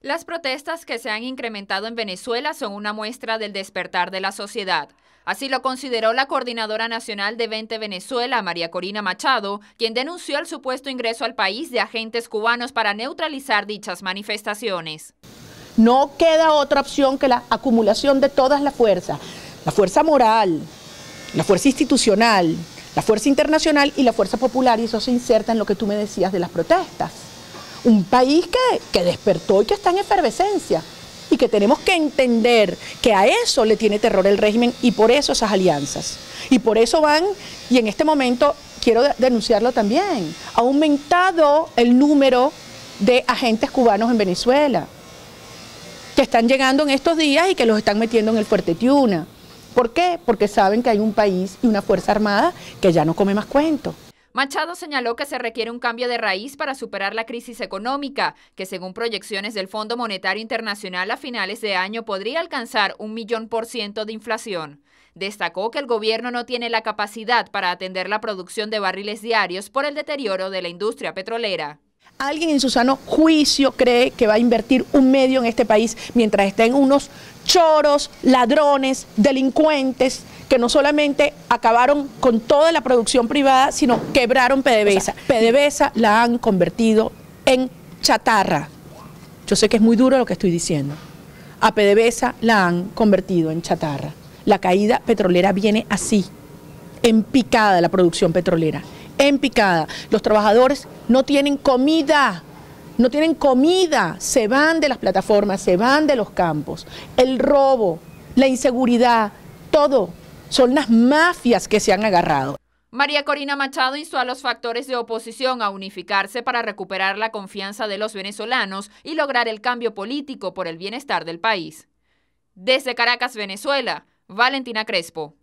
Las protestas que se han incrementado en Venezuela son una muestra del despertar de la sociedad. Así lo consideró la coordinadora nacional de 20 Venezuela, María Corina Machado, quien denunció el supuesto ingreso al país de agentes cubanos para neutralizar dichas manifestaciones. No queda otra opción que la acumulación de todas las fuerzas, la fuerza moral, la fuerza institucional, la fuerza internacional y la fuerza popular, y eso se inserta en lo que tú me decías de las protestas un país que, despertó y que está en efervescencia y que tenemos que entender que a eso le tiene terror el régimen y por eso esas alianzas. Y por eso van, y en este momento quiero denunciarlo también, ha aumentado el número de agentes cubanos en Venezuela, que están llegando en estos días y que los están metiendo en el Fuerte Tiuna. ¿Por qué? Porque saben que hay un país y una Fuerza Armada que ya no come más cuentos. Machado señaló que se requiere un cambio de raíz para superar la crisis económica, que según proyecciones del Fondo Monetario Internacional a finales de año podría alcanzar un millón por ciento de inflación. Destacó que el gobierno no tiene la capacidad para atender la producción de barriles diarios por el deterioro de la industria petrolera. ¿Alguien en su sano juicio cree que va a invertir un medio en este país mientras estén unos choros, ladrones, delincuentes, que no solamente acabaron con toda la producción privada, sino quebraron PDVSA. PDVSA la han convertido en chatarra. Yo sé que es muy duro lo que estoy diciendo. A PDVSA la han convertido en chatarra. La caída petrolera viene así, en picada la producción petrolera, en picada. Los trabajadores no tienen comida no tienen comida, se van de las plataformas, se van de los campos. El robo, la inseguridad, todo son las mafias que se han agarrado. María Corina Machado instó a los factores de oposición a unificarse para recuperar la confianza de los venezolanos y lograr el cambio político por el bienestar del país. Desde Caracas, Venezuela, Valentina Crespo.